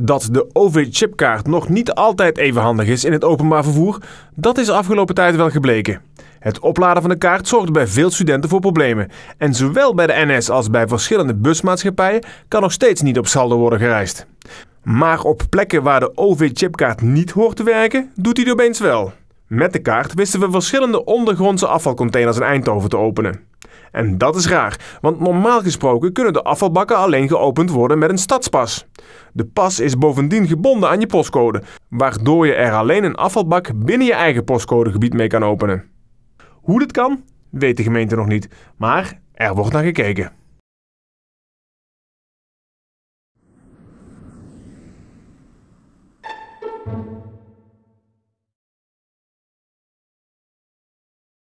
Dat de OV-chipkaart nog niet altijd even handig is in het openbaar vervoer, dat is afgelopen tijd wel gebleken. Het opladen van de kaart zorgt bij veel studenten voor problemen. En zowel bij de NS als bij verschillende busmaatschappijen kan nog steeds niet op saldo worden gereisd. Maar op plekken waar de OV-chipkaart niet hoort te werken, doet hij opeens wel. Met de kaart wisten we verschillende ondergrondse afvalcontainers in Eindhoven te openen. En dat is raar, want normaal gesproken kunnen de afvalbakken alleen geopend worden met een stadspas. De pas is bovendien gebonden aan je postcode, waardoor je er alleen een afvalbak binnen je eigen postcodegebied mee kan openen. Hoe dit kan, weet de gemeente nog niet, maar er wordt naar gekeken.